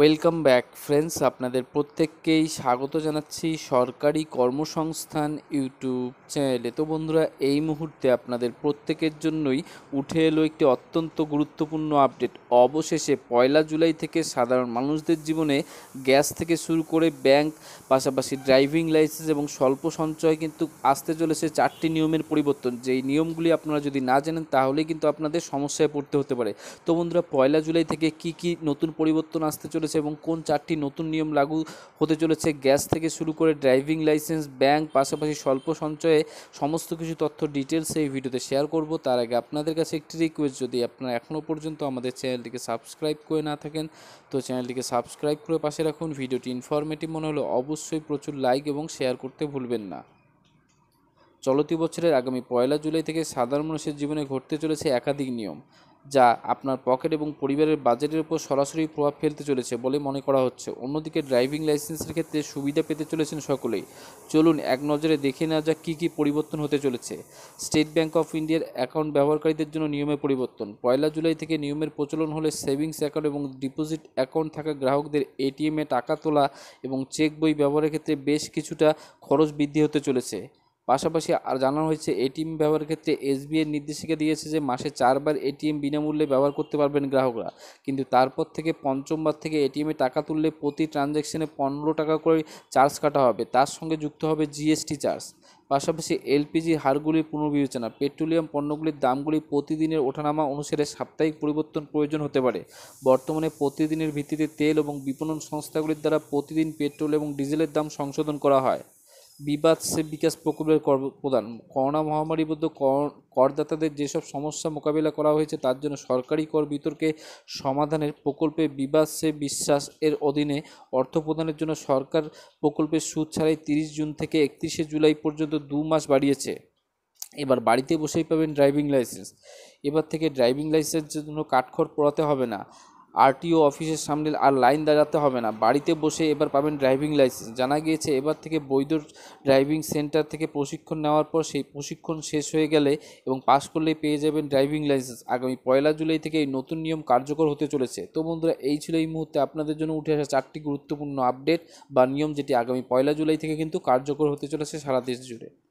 welcome back friends আপনাদের প্রত্যেককেই স্বাগত জানাচ্ছি সরকারি কর্মসংস্থান ইউটিউব চ্যানেলে তো বন্ধুরা এই মুহূর্তে আপনাদের প্রত্যেকের জন্যই উঠে এলো একটি অত্যন্ত গুরুত্বপূর্ণ আপডেট অবশেষে পয়লা জুলাই থেকে সাধারণ মানুষদের জীবনে গ্যাস থেকে শুরু করে ব্যাংক পাশাপাশি ড্রাইভিং লাইসেন্স এবং স্বল্প সঞ্চয় কিন্তু আসতে চলেছে চারটি নিয়মের পরিবর্তন যেই নিয়মগুলি আপনারা যদি না জানেন তাহলেই কিন্তু আপনাদের সমস্যায় পড়তে হতে পারে তো বন্ধুরা পয়লা জুলাই থেকে কি কি নতুন পরিবর্তন আসতে চলেছে চলেছে এবং কোন চারটি নতুন নিয়ম লাগু হতে চলেছে গ্যাস থেকে শুরু করে ড্রাইভিং লাইসেন্স ব্যাংক পাশাপাশি স্বল্প সঞ্চয়ে সমস্ত কিছু তথ্য ডিটেলস এই ভিডিওতে শেয়ার করব তার আগে আপনাদের কাছে একটি রিকোয়েস্ট যদি আপনারা এখনও পর্যন্ত আমাদের চ্যানেলটিকে সাবস্ক্রাইব করে না থাকেন তো চ্যানেলটিকে সাবস্ক্রাইব করে পাশে রাখুন ভিডিওটি ইনফরমেটিভ মনে হলে অবশ্যই প্রচুর লাইক এবং শেয়ার করতে ভুলবেন না চলতি বছরের আগামী পয়লা জুলাই থেকে সাধারণ মানুষের জীবনে ঘটতে চলেছে একাধিক নিয়ম যা আপনার পকেট এবং পরিবারের বাজেটের উপর সরাসরি প্রভাব ফেলতে চলেছে বলে মনে করা হচ্ছে অন্যদিকে ড্রাইভিং লাইসেন্সের ক্ষেত্রে সুবিধা পেতে চলেছেন সকলেই চলুন এক নজরে দেখে নেওয়া যাক কী কী পরিবর্তন হতে চলেছে স্টেট ব্যাঙ্ক অফ ইন্ডিয়ার অ্যাকাউন্ট ব্যবহারকারীদের জন্য নিয়মে পরিবর্তন পয়লা জুলাই থেকে নিয়মের প্রচলন হলে সেভিংস অ্যাকাউন্ট এবং ডিপোজিট অ্যাকাউন্ট থাকা গ্রাহকদের এটিএমে টাকা তোলা এবং চেক বই ব্যবহারের ক্ষেত্রে বেশ কিছুটা খরচ বৃদ্ধি হতে চলেছে পাশাপাশি আর জানানো হয়েছে এটিএম ব্যবহারের ক্ষেত্রে এসবিআই নির্দেশিকা দিয়েছে যে মাসে চারবার এটিএম বিনামূল্যে ব্যবহার করতে পারবেন গ্রাহকরা কিন্তু তারপর থেকে পঞ্চমবার থেকে এটিএমে টাকা তুললে প্রতি ট্রানজ্যাকশনে পনেরো টাকা করে চার্জ কাটা হবে তার সঙ্গে যুক্ত হবে জিএসটি চার্জ পাশাপাশি এলপিজি হারগুলির পুনর্বিবেচনা পেট্রোলিয়াম পণ্যগুলির দামগুলি প্রতিদিনের ওঠানামা অনুসারে সাপ্তাহিক পরিবর্তন প্রয়োজন হতে পারে বর্তমানে প্রতিদিনের ভিত্তিতে তেল এবং বিপণন সংস্থাগুলির দ্বারা প্রতিদিন পেট্রোল এবং ডিজেলের দাম সংশোধন করা হয় বিবাদ সে বিকাশ প্রকল্পের কর প্রদান করোনা বদ্ধ করদাতাদের যেসব সমস্যা মোকাবিলা করা হয়েছে তার জন্য সরকারি কর বিতর্কে সমাধানের প্রকল্পে বিবাদ সে বিশ্বাস এর অধীনে অর্থ প্রদানের জন্য সরকার প্রকল্পের সুদ ছাড়াই তিরিশ জুন থেকে একত্রিশে জুলাই পর্যন্ত দু মাস বাড়িয়েছে এবার বাড়িতে বসেই পাবেন ড্রাইভিং লাইসেন্স এবার থেকে ড্রাইভিং লাইসেন্সের জন্য কাঠখড় পড়াতে হবে না আরটিও অফিসের সামনে আর লাইন দাঁড়াতে হবে না বাড়িতে বসে এবার পাবেন ড্রাইভিং লাইসেন্স জানা গিয়েছে এবার থেকে বৈধ ড্রাইভিং সেন্টার থেকে প্রশিক্ষণ নেওয়ার পর সেই প্রশিক্ষণ শেষ হয়ে গেলে এবং পাস করলেই পেয়ে যাবেন ড্রাইভিং লাইসেন্স আগামী পয়লা জুলাই থেকে এই নতুন নিয়ম কার্যকর হতে চলেছে তো বন্ধুরা এই ছিল এই মুহূর্তে আপনাদের জন্য উঠে আসা চারটি গুরুত্বপূর্ণ আপডেট বা নিয়ম যেটি আগামী পয়লা জুলাই থেকে কিন্তু কার্যকর হতে চলেছে সারা দেশ জুড়ে